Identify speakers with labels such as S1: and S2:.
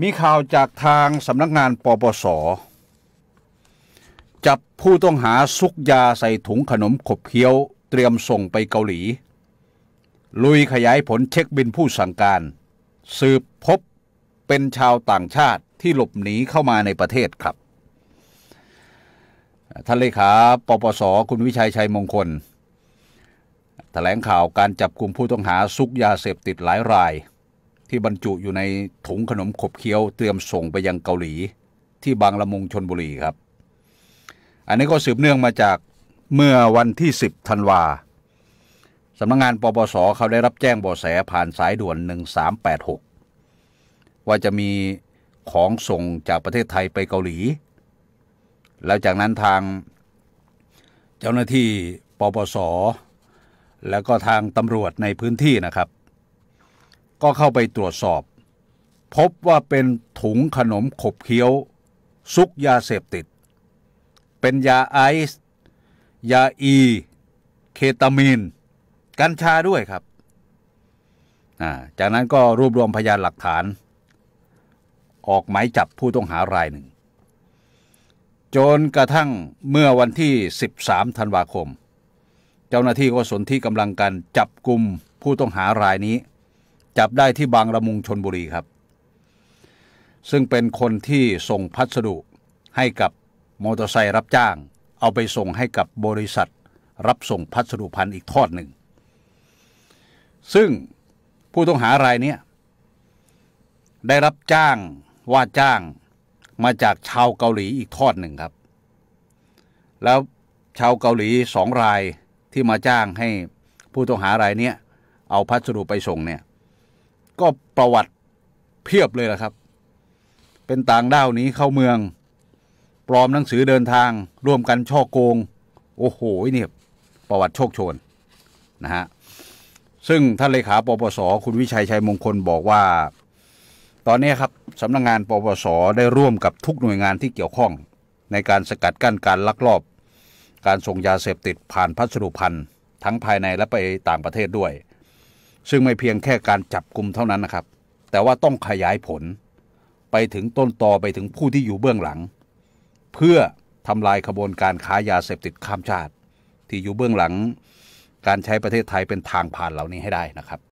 S1: มีข่าวจากทางสำนักงานปปส จับผู้ต้องหาซุกยาใส่ถุงขนมขบเคี้ยวเตรียมส่งไปเกาหลี ลุยขยายผลเช็คบินผู้สั่งการ สืบพบเป็นชาวต่างชาติที่หลบหนีเข้ามาในประเทศครับ ท่านเลขาปปส คุณวิชัยชัยมงคลถแถลงข่าวการจับกลุ่มผู้ต้องหาซุกยาเสพติดหลายรายที่บรรจุอยู่ในถุงขนมขบเคี้ยวเตรียมส่งไปยังเกาหลีที่บางละมุงชนบุรีครับ อันนี้ก็สืบเนื่องมาจากเมื่อวันที่10ธันวาสำนักงงานปปส เขาได้รับแจ้งบ่อแสผ่านสายด่วน 1386 ว่าจะมีของส่งจากประเทศไทยไปเกาหลี แล้วจากนั้นทางเจ้าหน้าที่ปปส แล้วก็ทางตำรวจในพื้นที่นะครับก็เข้าไปตรวจสอบพบว่าเป็นถุงขนมขบเคี้ยวซุกยาเสพติด เป็นยาไอซ์ยาอีเคตามีนกัญชาด้วยครับ จากนั้นก็รวบรวมพยานหลักฐานออกหมายจับผู้ต้องหารายหนึ่งจนกระทั่งเมื่อวันที่ 13ธันวาคม เจ้าหน้าที่ก็สนที่กำลังกันจับกลุ่มผู้ต้องหารายนี้จับได้ที่บางละมุงชนบุรีครับ ซึ่งเป็นคนที่ส่งพัสดุให้กับมอเตอร์ไซค์รับจ้างเอาไปส่งให้กับบริษัท รับส่งพัสดุพันอีกทอดหนึ่ง ซึ่งผู้ต้องหารายนี้ได้รับจ้างว่าจ้างมาจากชาวเกาหลีอีกทอดหนึ่งครับ แล้วชาวเกาหลีสองรายที่มาจ้างให้ผู้ต้องหารายเนี้ยเอาพัสดุไปส่งเนี่ยก็ประวัติเพียบเลยล่ะครับ เป็นต่างด้าวนี้เข้าเมืองปลอมหนังสือเดินทาง ร่วมกันช่อโกง โอ้โหเนี่ยประวัติโชคโชนนะฮะซึ่งท่านเลขาปปสคุณวิชัยชัยมงคลบอกว่า ตอนนี้ครับสำนักงงานปปสได้ร่วมกับทุกหน่วยงานที่เกี่ยวข้อง ในการสกัดกั้นการลักลอบ การส่งยาเสพติดผ่านพัสดุพันธ์ ทั้งภายในและไปต่างประเทศด้วยซึ่งไม่เพียงแค่การจับกลุ่มเท่านั้นนะครับ แต่ว่าต้องขยายผลไปถึงต้นตอไปถึงผู้ที่อยู่เบื้องหลัง เพื่อทำลายขบวนการค้ายาเสพติดข้ามชาติ ที่อยู่เบื้องหลังการใช้ประเทศไทยเป็นทางผ่านเหล่านี้ให้ได้นะครับ